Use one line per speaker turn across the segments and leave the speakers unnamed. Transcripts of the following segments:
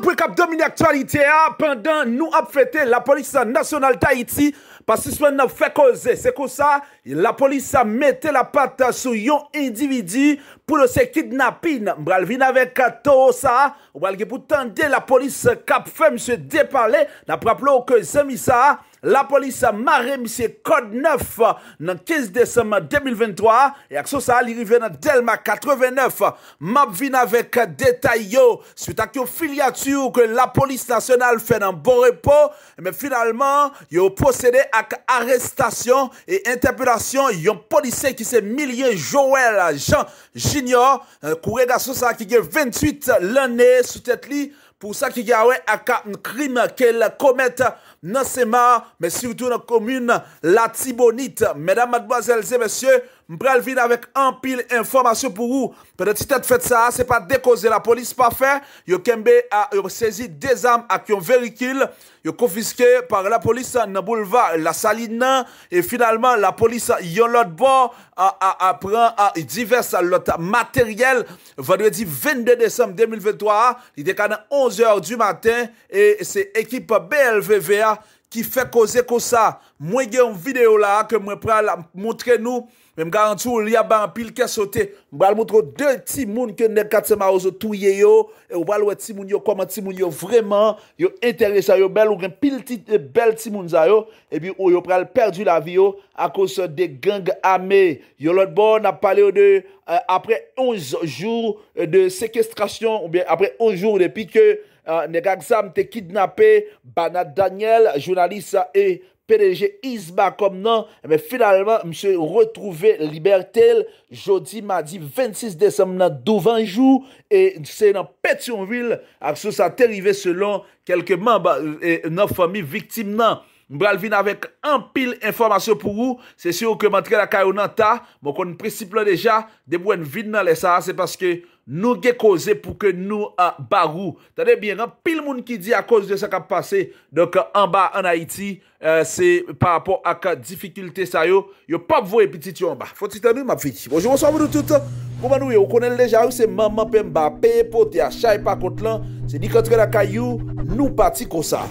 Mwen pou kap domini aktualite a, penden nou ap fete la polis nasyonal Tahiti, pas si swen nou fe koze, se ko sa, la polis a mette la pata sou yon individu pou lo se kidnapin, mbral vin ave kato sa, mbral ge pou tende la polis kap fe msye depale, na praplo ke semisa a. La polis a mare misye kod 9 nan 15 Desem 2023 E ak sos a li rive nan Delma 89 Map vin avek detay yo Sout ak bon yo filiatu ke la polis nasyonal fe nan Borrepo E men finalman yo posede ak arestasyon e interpelasyon Yon polise ki se milyen jowel a jan jinyor Kou rega sos a ki ge 28 lene sou tete li pour ça qu'il y a un crime qu'elle commette dans seulement, mais surtout dans la commune la tibonite, Mesdames, mademoiselles et messieurs, Mpre al vin avèk an pil informasyon pou ou. Pe de ti tèt fèt sa, se pa dekoze la polis pa fè. Yo kembe a sezi dezam ak yon verikil. Yo kofiske par la polis nan bouleva la salin nan. E finalman la polis yon lot bon. A apren a divers lot materyel. Vandre di 22 desem 2023. I dek anan 11 or du maten. E se ekip BLVVA ki fè koze ko sa. Mwen gen yon video la ke mwen pre al montre nou. Même garanti ou y a un pile qui sauté. M'bral montre deux petits mouns que nèg Katsemaozo touye yo et ou bal wè ti comment vraiment yo intéressé yo bel ou gen pile euh, et puis ou oh, perdu la vie à cause des gangs armés. Yo l'autre a parlé de euh, après 11 jours de séquestration ou bien après 11 jours depuis que euh, nèg te kidnappé Daniel journaliste et PDG Isba kom nan, me eh finalman, mse retrouvé Libertel, jodi, madi, 26 Desem nan, dovanjou, e se nan Petionville, akso sa terive selon, kelke mamba, e nan fami, viktim nan, mbralvin avek, anpil informasyon pou ou, se syo ke mantre la Kayonanta, mwen kon prisiplon deja, de mwen vin nan lesa, se paske, Nou ge koze pou ke nou a bagou. Tade biyan, pil moun ki di a koz de sa ka pase. Don ke anba an Haiti, euh, se par apon ak a difikulte sa yo, yo pap vo e piti ti anba. Foti tanou, map viti. Bonjou, wosan mounou toutan. Koumanou, yo konen leja ou, se maman pem ba, peye poti a chay pakot lan, se nikot gada kayou, nou pati kosan.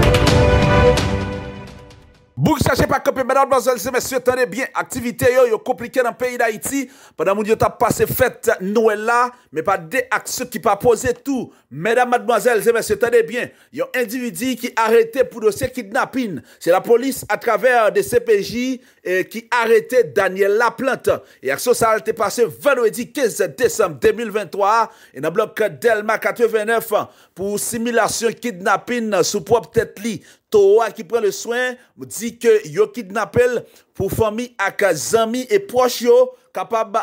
Bouk chache pas que mesdames, mesdemoiselles et messieurs, tenez bien, activité yo yo compliqué dans le pays d'Haïti. Pendant que vous avez passé fête Noël là, mais pas des actions qui pas poser tout. Mesdames, mademoiselles et messieurs, tenez bien, y a un individu qui arrêté pour dossier kidnapping. C'est la police à travers des CPJ eh, qui arrêté Daniel Laplante. Et action ça a été passé vendredi 15 décembre 2023 et dans bloc Delma 89 pour simulation kidnapping sous propre tête li. Toa qui prend le soin dit que yo Kidnappel. pou fomi ak zami e proche yo, kapab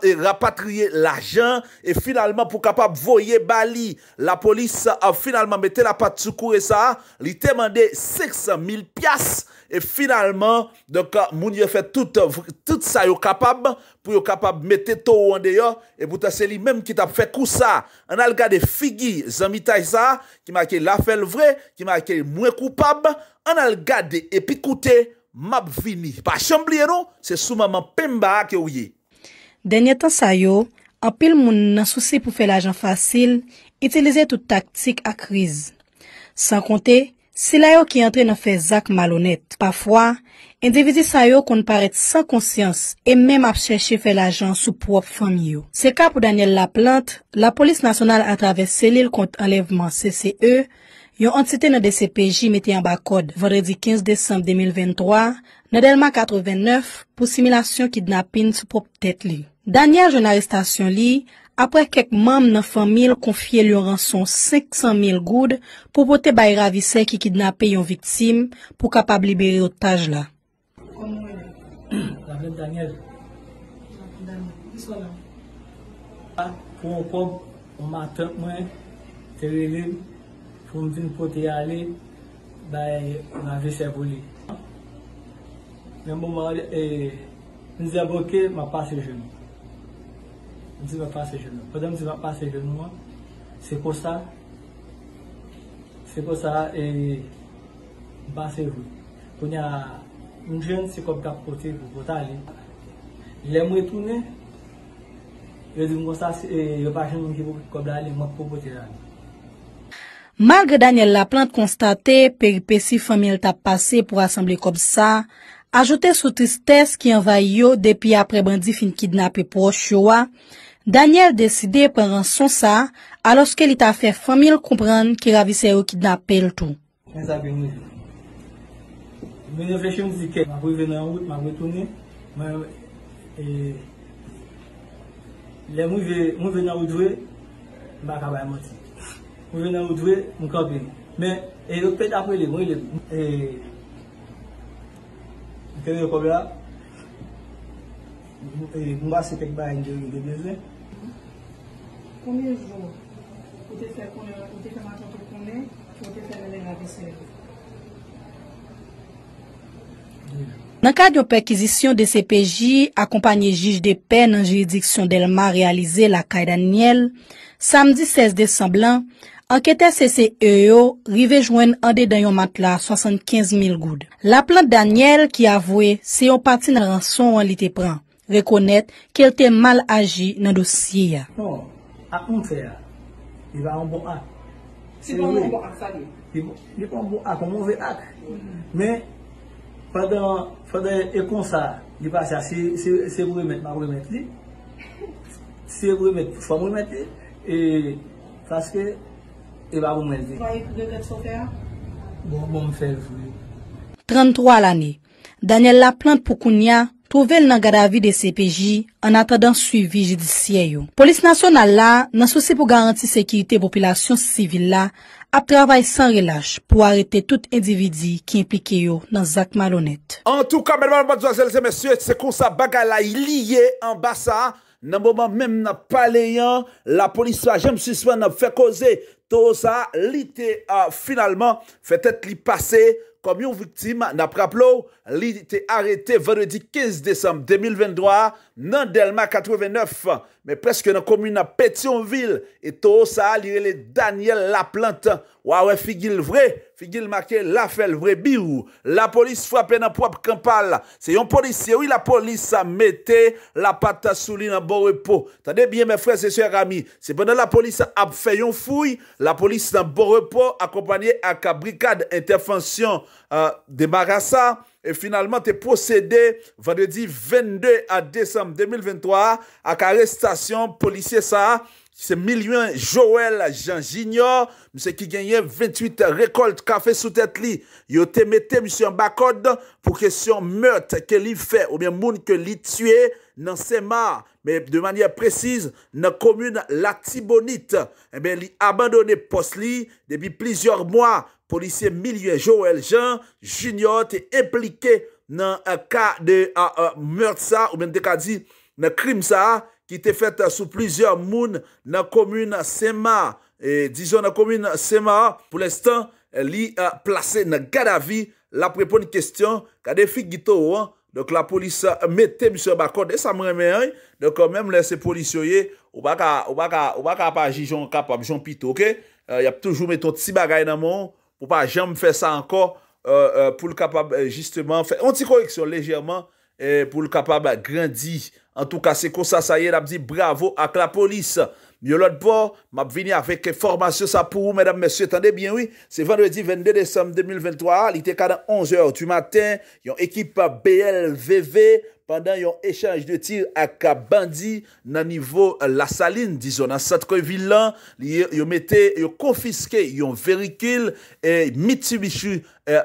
e rapatriye l'ajan, e finalman pou kapab voye bali, la polis a finalman mette la pat soukoure sa, li temande 600.000 pias, e finalman, donk mounye fè tout sa yo kapab, pou yo kapab mette to wande yo, e bouta seli mèm ki tap fè kousa, an al gade figi zami taj sa, ki makè la fèl vre, ki makè mwen koupab, an al gade epikoutè, Mab vini, pa chan bli ero, se sou maman pen ba ak yo ouye.
Denye tan sayo, an pil moun nan souci pou fe lajan fasil, itilize tout taktik ak kriz. San konte, si layo ki entre nan fe zak malonet. Pafwa, endevizi sayo kon paret san konsyans, e men map cheshe fe lajan sou prop famiyo. Se ka pou Daniel Laplante, la polis nasyonal atrave selil kont enlevman CCE, yon antite nan DCPJ meti an bakod vendredi 15 Desembe 2023 nan Delma 89 pou similasyon kidnapin sou pop tet li. Daniel jen arrestasyon li apre kek mam nan famil konfye lyo ran son 500.000 goud pou pote bay ravise ki kidnapin yon vitim pou kapab liberi otaj la.
Kon mwen? Daniel. Kon mwen? Kiswa nan? Kon mwen? Kon mwen? Kon mwen? Kiswa nan? Foun di nou pote a li, bay nan ve sevo li. Men mou mwen a li, mwen zi aboke, mwen pase jenou. Mwen zi mwen pase jenou. Mwen zi mwen pase jenou mwen, sepo sa, sepo sa, e, mwen pase jenou. Kon ya, mwen jenou se kopi kap pote pou pota li. Le mwen tou ne, yo di mwen kosa se, yo pa jenou mwen ki pou kopi a li, mwen pou poti a li.
Malgr Daniel la plante konstate, peripeci famil ta pase pou asemble kopsa, ajote sou tristese ki anva yo depi apre bandi fin kidnap pou o shiwa, Daniel deside pen ran son sa aloske li ta fe famil koupran ki ravise ou kidnap pel tou.
Men zabe mwen. Men jen fèche mwen zike. Mwen vè nan wout, mwen wè toni. Mwen vè nan wout vwe, mwen vè nan wout vwe. Mwen ven nan ou dwe, mwen kabine. Men, e yon pet apwe li, mwen li. E, mwen kabine yon kabina. E, mwen basi tek ba yon dwe.
Kome yon jor? Ote fè konen, ote fè maton konen? Ote fè lè lè la bise? Nankan diopèkizisyon de CPJ, akompanyè jij de pen en jiridiksyon del ma, realize la kaye Daniel, samdi 16 desamblan, Ankete CCEO rivejwen an de dan yon matla 75.000 goud. La plante Daniel ki avwe se yon pati nan ran son wan li te pran. Rekonet ke lte mal aji nan dosye ya.
Non, ak moun fè ya. Di va an bon ak.
Si bon moun, di bon
ak sa li. Di bon, di bon bon ak, moun moun ve ak. Men, fè dan fè dan ekonsa, di pa sa, si se vre met, ma vre met li. Si se vre met, fè moun met li. E, fase ke... 33
l ane, Daniel Laplante Poukounia trouvel nan gada vi de CPJ an atadan suivi jidisiye yo. Polis nasyonal la nan sosye pou garanti sekirite populasyon sivila ap travay san relaj pou arete tout endividi ki implike yo nan zak malonet.
nan mouman menm nan paleyan, la poliswa jem suswen nan fe koze, to osa li te a euh, finalman fe tet li pase, kom yon viktim nan praplo, li te arete venredi 15 desem, 2023, nan delman 89, me preske nan komu nan Petionville, e to osa li rele Daniel Laplante, wawen figil vre, fi gil makye la fel vre bi ou, la polis fwape nan prop kampal, se yon polis se ou la polis sa mette la pata souli nan bo repo. Tade biye men frez se se rami, se bonan la polis ap fe yon fouy, la polis nan bo repo akompanye ak kabrikad interfansyon euh, de marasa, e finalman te posede vande di 22 a december 2023 ak arestation polisye sa a, Si se milyon jowel jan jinyon, mwen se ki genyen 28 rekolt kafe sou tet li, yo te mette mwen si yon bakod pou kesyon meurt ke li fe ou mwen moun ke li tue nan sema. Men de manye prezise, nan komune Latibonit, e eh men li abandone pos li debi plizyor mwa polisye milyon jowel jan jinyon te implike nan ka de euh, euh, meurt sa ou mwen de ka di nan krim sa a, ki te fète sou plizye moun nan komune Semar. Dijon nan komune Semar, pou l'estan, li plase nan Gadavi la prepon di kestyon, kade fik gito ouan, dok la polis mette M. Bakode, e sa mremen ay, dok mèm lè se polisoye, ou baka apajijon kapab, jon pito, ok? Yap euh, toujou metton ti bagay nan moun, pou pa jem fè sa anko, euh, euh, pou l'kapab, jisteman, fè antikoreksyon lejèman, Eh, pou l kapab grandi. En tout ka, se ko sa saye, la p di bravo ak la polis. Mye lot bo, ma p vini avek formasyon sa pou ou, mèdam mèsyon, tande bien oui, se vendredi 22 désem 2023, li te kada 11 ou tu maten, yon ekip BLVV, pandan yon echange de tir ak ka bandi nan nivou euh, la saline, di zo nan satko yon villan, yon mette, yon konfiske yon verikil, miti bichu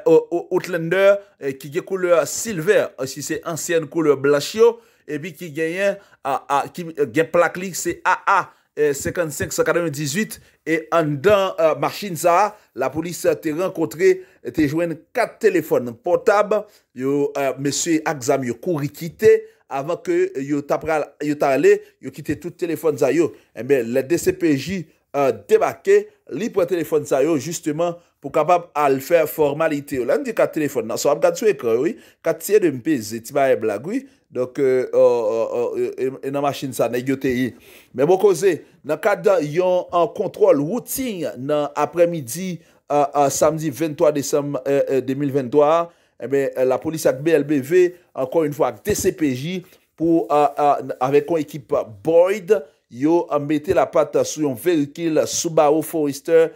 o Outlander, ki euh, gen kouleur silver, aski se ansyen kouleur blachio, e bi ki gen plaklik se AA, 55-198 E andan Marchine Zaha La polis te renkotre Te jwen 4 telefon Portab Yo euh, Mese Akzam Yo kouri kite Avan ke Yo tapra Yo tale Yo kite tout telefon Zayo Ebe eh Le DCPJ Euh, debake li pou telefon sa yo pou kapap al fè formalite yo lan di kat telefon nan sa wap kat sou ekon yo kat sien de mpezi eti ba e blagwi enan masjin sa negyote yi men mwokoze nan kat yon an kontrol woutin nan apremidi samdi 23 desem la polis ak BLBV ankon yon fwa ak DCPJ pou avek yon ekip Boyd yo mette la pat sou yon velikil Soubarou Forester,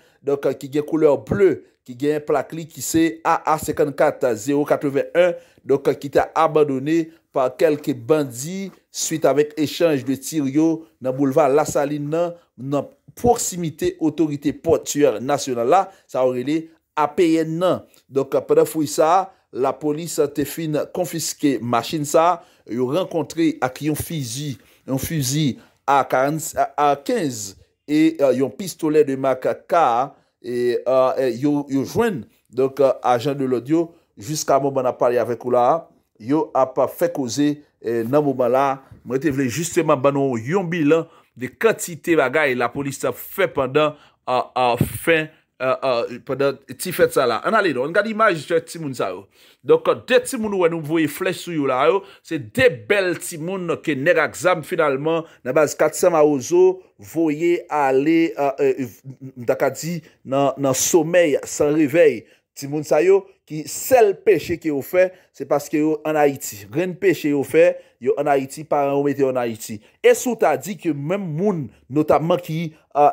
ki gen kouleur bleu, ki gen plakli ki se AA-54081, ki te abandone pa kelke bandi, suite avek echange de tir yo nan boulevard La Saline nan, nan porsimite autorite portuèr nasyonal la, sa orile APN nan. Dok apèdè fwi sa, la polis te fin konfiske machin sa, yo renkontre ak yon fizi, yon fizi A 15, euh, yon pistolet de marka K, euh, yon jwen, donc euh, agent de l'audio, jusqu'a mouman a pari avek ou la, yon a pa fe koze nan mouman la. Mwen te vle justement ban nou yon bilan de katite bagay la polis sa fe pandan a fe kwa. Euh, euh, Pwede ti fet sa la Anale nou, an gade imaj jwè ti moun sa yo Dok de ti moun wè nou mwoye fles sou yo la yo Se de bel ti moun Ke neg aksam finalman Nan baz kat sema ouzo Mwoye ale Mdaka euh, di nan somey San rivey ti moun sa yo ki sel peche ki yo fè, se paske yo an Haiti. Ren peche yo fè, yo an Haiti, pa an oumete yo an Haiti. E sou ta di ki menm moun, notabman ki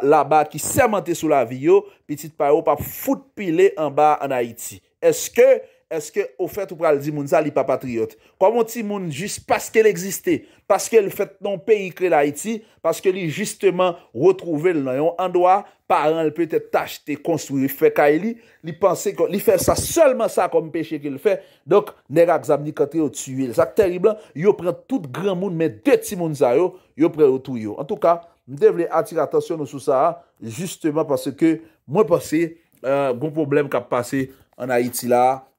la ba, ki semente sou la vi yo, pitit pa yo, pa foute pile an ba an Haiti. Eske, eske ou fèt ou pral di moun za li papatriot. Kwa moun ti moun jist paske l'existe, paske l'fèt non peyi kre l'Haïti, paske li jistman retrouve l'nayon andwa, paran l'pèt et tach te konstruye, fèk a li, li fè sa selman sa kom peche ke l'fè, dok nè rak zam ni katre ou tsu yel. Sak terib lan, yo pren tout gran moun, men de ti moun za yo, yo pren ou tou yo. En tout ka, m devle atir atasyon ou sou sa, jistman paske mwen passe goun euh, problem kap pase an Haïti la,